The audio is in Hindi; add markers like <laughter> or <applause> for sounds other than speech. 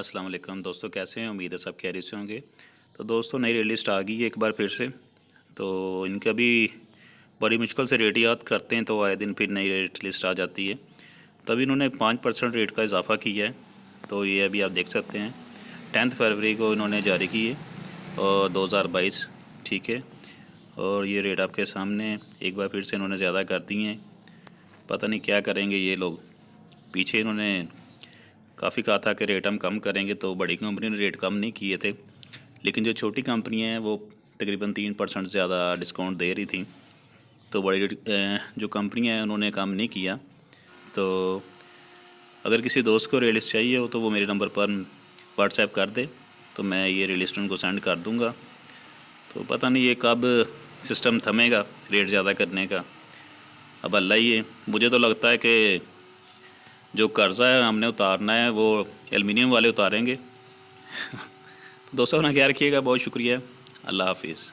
अस्सलाम वालेकुम दोस्तों कैसे हैं उम्मीद है सब खैरियत से होंगे तो दोस्तों नई रेट लिस्ट आ गई है एक बार फिर से तो इनका भी बड़ी मुश्किल से रेट याद करते हैं तो आए दिन फिर नई रेट लिस्ट आ जाती है तभी इन्होंने पाँच परसेंट रेट का इजाफा किया है तो ये अभी आप देख सकते हैं टेंथ फरवरी को इन्होंने जारी की है और दो हज़ार बाईस ठीक है और ये रेट आपके सामने एक बार फिर से इन्होंने ज़्यादा कर दिए हैं पता नहीं क्या करेंगे ये लोग पीछे इन्होंने काफ़ी कहा था कि रेट हम कम करेंगे तो बड़ी कंपनी ने रेट कम नहीं किए थे लेकिन जो छोटी कंपनियाँ हैं वो तकरीबन तीन परसेंट ज़्यादा डिस्काउंट दे रही थी तो बड़ी जो कंपनियाँ हैं उन्होंने काम नहीं किया तो अगर किसी दोस्त को रियलिस्ट चाहिए हो तो वो मेरे नंबर पर व्हाट्सएप कर दे तो मैं ये रेलिस्ट उनको सेंड कर दूँगा तो पता नहीं ये कब सिस्टम थमेगा रेट ज़्यादा करने का अब अल्लाह ये मुझे तो लगता है कि जो कर्ज़ा है हमने उतारना है वो एलमिनियम वाले उतारेंगे <laughs> तो दोस्तों अपना ख्याल रखिएगा बहुत शुक्रिया अल्लाह हाफिज़